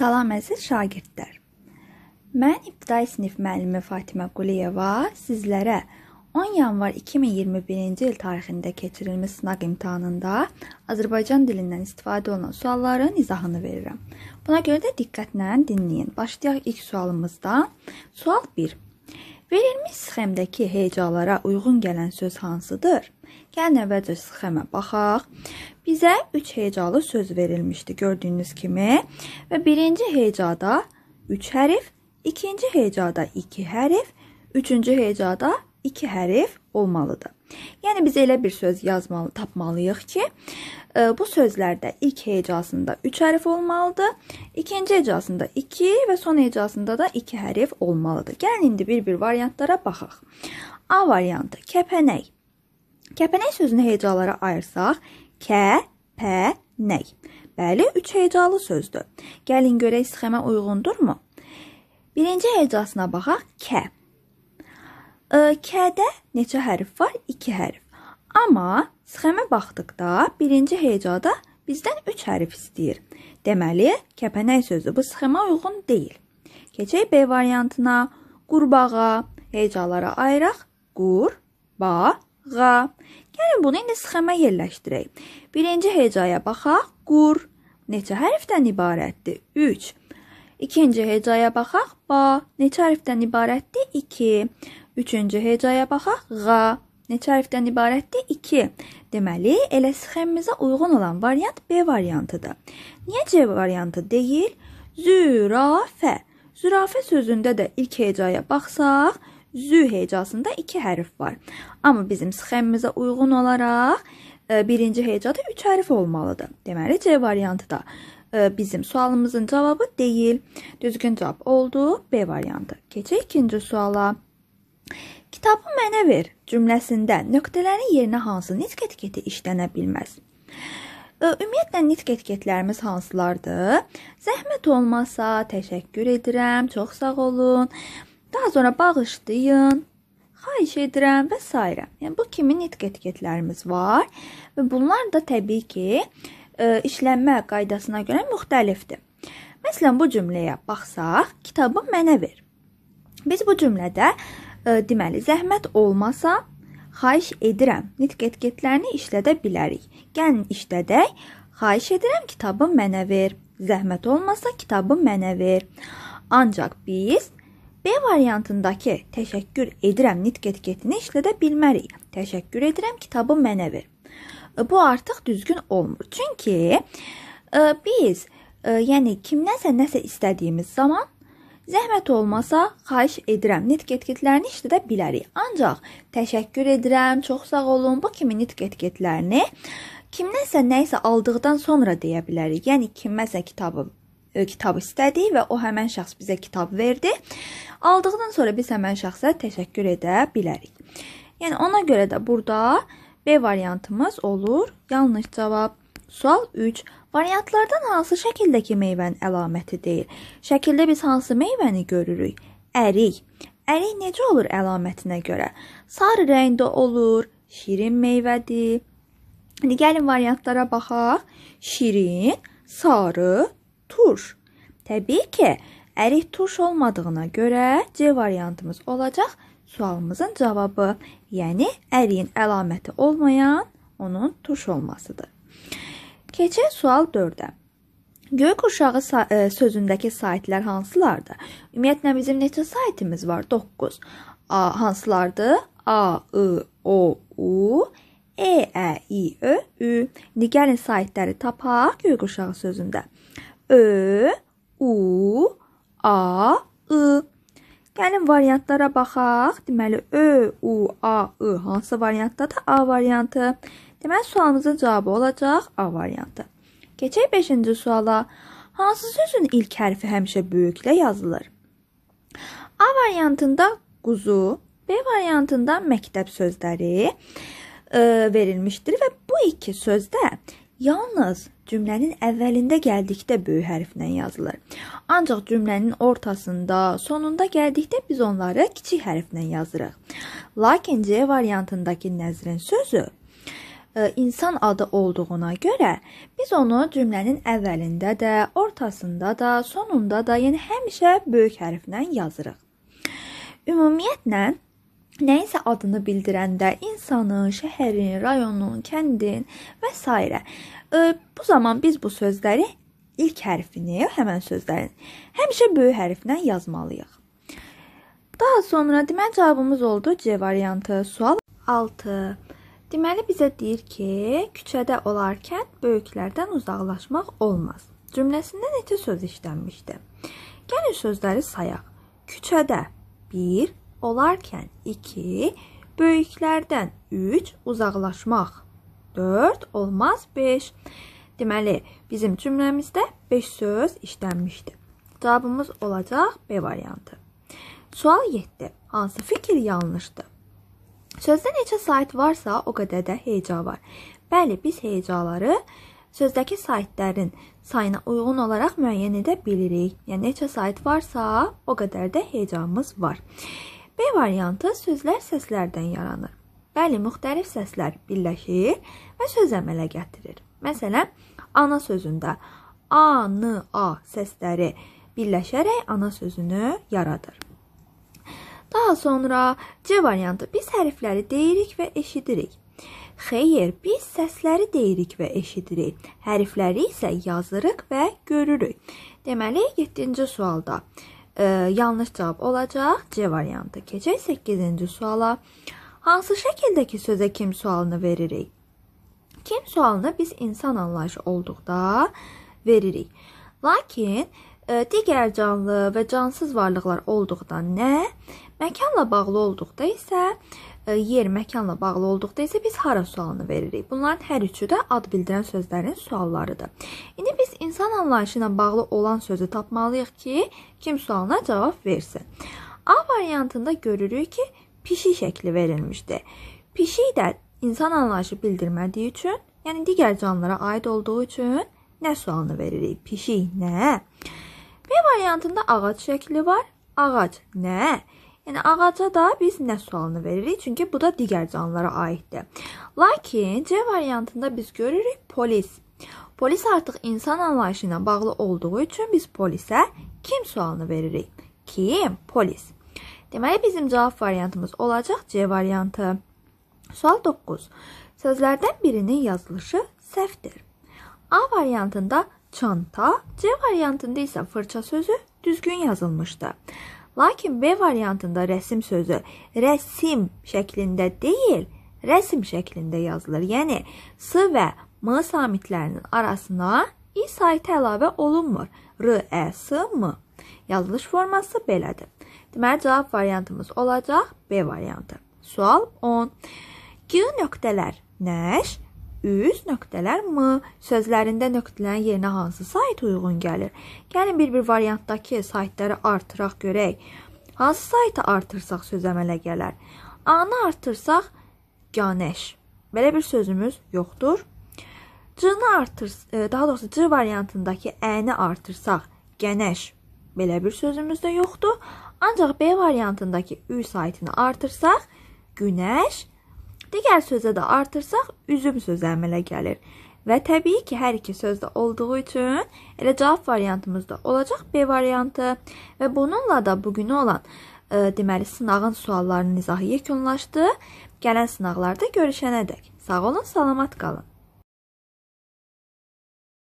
Salam əziz şagirdlər. Mən ibtidai sinif müəllimi Fatimə Quliyeva sizlərə 10 yanvar 2021-ci il tarixində keçirilmiş sınaq imtahanında Azərbaycan dilindən istifadə olunan sualların izahını verirəm. Buna görə də diqqətlə dinləyin. Başlayaq ilk sualımızdan. Sual 1. Verilmiş sxemdəki hecalara uyğun gələn söz hansıdır? Gəlin əvvəlcə sxemə baxaq. Bizə 3 hecalı söz verilmişdi gördüyünüz kimi və birinci hecada 3 hərf, ikinci hecada 2 hərf, üçüncü hecada 2 hərf olmalıdır. Yəni biz elə bir söz yazmalı, tapmalıyıq ki, e, bu sözlərdə ilk hecasında 3 hərf olmalıdır. İkinci hecasında 2 və son hecasında da 2 hərf olmalıdır. Gəlin indi bir-bir variantlara baxaq. A variantı kəpənək. Kəpənək sözünü hecalara ayırsaq, kə, pə, nək. Bəli, 3 hecalı sözdür. Gəlin görək sxemə uyğundurmu? Birinci hecasına baxaq, kə. K-də neçə hərf var? 2 hərf. Amma sxemə baxdıqda birinci heyecada bizdən 3 hərf istəyir. Deməli, kəpənək sözü bu sxema uyğun deyil. Keçək B variantına. Qurbağa heyecalara ayıraq. Qur, ba, qa. Gəlin bunu indi sxemə yerləşdirək. Birinci heyecaya baxaq. Qur neçə hərfdən ibarətdir? 3. İkinci heyecaya baxaq. Ba neçə hərfdən ibarətdir? 2. Üçüncü hecaya baxaq. Ğa. Neçə hərfdən ibarətdir? 2. Deməli, elə sxemimizə uyğun olan variant B variantıdır. Niyə C variantı deyil? Zürafə. Zürafə sözündə də ilk hecaya baxsaq, zü hecasında 2 hərf var. Amma bizim sxemimizə uyğun olaraq e, birinci hecada 3 hərf olmalıdır. Deməli, C variantı da e, bizim sualımızın cavabı deyil. Düzgün cavab oldu B variantı. Keçək ikinci suala. Kitabı mənə ver cümləsində nöqtələrin yerinə hansı nitq etiketi işlənə bilməz? Ümumiyyətlə nitq etiketlərimiz hansılardır? Zəhmət olmasa, təşəkkür edirəm, çox sağ olun. Daha sonra bağışlayın, xahiş edirəm və s. Yəni bu kimi nitq etiketlərimiz var və bunlar da təbii ki, işlənmə qaydasına görə müxtəlifdir. Məsələn, bu cümləyə baxsaq, kitabı mənə ver. Biz bu cümlədə Deməli, zəhmət olmasa xahiş edirəm. Nitq etiketlərini işlədə bilərik. Gəlin işlədək. Xahiş edirəm kitabı mənə ver. Zəhmət olmasa kitabı mənə ver. Ancaq biz B variantındakı təşəkkür edirəm nitq etiketini işlədə bilmərik. Təşəkkür edirəm kitabı mənə ver. Bu artıq düzgün olmur. Çünki e, biz, e, yəni kimdənsə nəsə istədiyimiz zaman Zəhmət olmasa, xahiş edirəm, nitq etiketlərini işlədə bilərik. Ancaq təşəkkür edirəm, çox sağ olun bu kimi nitq etiketlərini kimdənsə nəyisə aldıqdan sonra deyə bilərik. Yəni kiməsə kitabı e, kitab istədik və o həmin şəxs bizə kitab verdi. Aldıqdan sonra biz həmin şəxsə təşəkkür edə bilərik. Yəni ona görə də burada B variantımız olur. Yanlış cavab. Sual 3. Variantlardan hansı şəkildəki meyvənin əlaməti deyil? Şəkildə biz hansı meyvəni görürük? Ərik. Ərik necə olur əlamətinə görə? Sarı rəngdə olur, şirin meyvədir. İndi gəlin variantlara baxaq. Şirin, sarı, turş. Təbii ki, ərik turş olmadığına görə C variantımız olacaq. Sualımızın cavabı, yəni əriyin əlaməti olmayan onun turş olmasıdır. Keçək sual 4-ə. Göy qurşağı sa ə, e, sözündəki saytlar hansılardır? Ümumiyyətlə bizim neçə saytımız var? 9. A hansılardır? A, I, O, U, E, Ə, İ, Ö, Ü. İndi gəlin saytları tapaq göy qurşağı sözündə. Ö, U, A, I. Gəlin variantlara baxaq. Deməli Ö, U, A, I hansı variantdadır? A variantı. Deməli sualımızın cavabı olacaq A variantı. Keçək 5-ci suala. Hansı sözün ilk hərfi həmişə böyüklə yazılır? A variantında quzu, B variantında məktəb sözləri e, verilmişdir və bu iki sözdə yalnız cümlənin əvvəlində gəldikdə böyük hərflə yazılır. Ancaq cümlənin ortasında, sonunda gəldikdə biz onları kiçik hərflə yazırıq. Lakin C variantındakı nəzrin sözü E, insan adı olduğuna görə biz onu cümlənin əvvəlində də, ortasında da, sonunda da, yəni həmişə böyük hərflə yazırıq. Ümumiyyətlə nəyisə adını bildirəndə insanın, şəhərin, rayonun, kəndin və s. E, bu zaman biz bu sözləri ilk hərfini, həmin sözlərin həmişə böyük hərflə yazmalıyıq. Daha sonra deməli cavabımız oldu C variantı. Sual 6. Deməli bizə deyir ki, küçədə olarkən böyüklərdən uzaqlaşmaq olmaz. Cümləsində neçə söz işlənmişdi? Gəlin sözləri sayaq. Küçədə 1, olarkən 2, böyüklərdən 3, uzaqlaşmaq 4, olmaz 5. Deməli, bizim cümləmizdə 5 söz işlənmişdi. Cavabımız olacaq B variantı. Sual 7. Hansı fikir yanlışdır? Sözdə neçə sayt varsa, o qədər də heca var. Bəli, biz hecaları sözdəki saytların sayına uyğun olaraq müəyyən edə bilirik. Yəni neçə sayt varsa, o qədər də hecamız var. B variantı sözlər səslərdən yaranır. Bəli, müxtəlif səslər birləşir və söz əmələ gətirir. Məsələn, ana sözündə a, n, a səsləri birləşərək ana sözünü yaradır. Daha sonra C variantı. Biz hərfləri deyirik və eşidirik. Xeyr, biz səsləri deyirik və eşidirik. Hərfləri isə yazırıq və görürük. Deməli, 7-ci sualda e, yanlış cavab olacaq C variantı. Keçək 8-ci suala. Hansı şəkildəki sözə kim sualını veririk? Kim sualını biz insan anlayışı olduqda veririk. Lakin e, digər canlı və cansız varlıqlar olduqda nə? Məkanla bağlı olduqda isə e, yer məkanla bağlı olduqda isə biz hara sualını veririk. Bunların hər üçü də ad bildirən sözlərin suallarıdır. İndi biz insan anlayışı ilə bağlı olan sözü tapmalıyıq ki, kim sualına cavab versin. A variantında görürük ki, pişik şəkli verilmişdir. Pişik də insan anlayışı bildirmədiyi üçün, yəni digər canlılara aid olduğu üçün nə sualını veririk? Pişik nə? B variantında ağac şəkli var. Ağac nə? Yəni ağaca da biz nə sualını veririk, çünki bu da digər canlılara aiddir. Lakin C variantında biz görürük polis. Polis artıq insan anlayışı ilə bağlı olduğu üçün biz polisə kim sualını veririk? Kim? Polis. Deməli bizim cavab variantımız olacaq C variantı. Sual 9. Sözlərdən birinin yazılışı səhvdir. A variantında çanta, C variantında isə fırça sözü düzgün yazılmışdı. Lakin B variantında rəsim sözü rəsim şəklində deyil, rəsim şəklində yazılır. Yəni s və m samitlərinin arasına i saytı əlavə olunmur. R, ə, e, s, m. Yazılış forması belədir. Deməli cavab variantımız olacaq B variantı. Sual 10. Q nöqtələr nəş üz, nöqtələr m sözlərində nöqtələrin yerinə hansı sayt uyğun gəlir? Gəlin yəni, bir-bir variantdakı saytları artıraq görək. Hansı saytı artırsaq söz əmələ gələr? A-nı artırsaq ganeş. Belə bir sözümüz yoxdur. C-ni artır, e, daha doğrusu C variantındakı ə-ni artırsaq gənəş. Belə bir sözümüz də yoxdur. Ancaq B variantındakı ü saytını artırsaq günəş Digər sözə də artırsaq üzüm sözü əmələ gəlir. Və təbii ki, hər iki sözdə olduğu üçün elə cavab variantımızda olacaq B variantı və bununla da bugünə olan e, deməli sınağın suallarının izahı yekunlaşdı. Gələn sınaqlarda görüşənədək sağ olun, salamat qalın.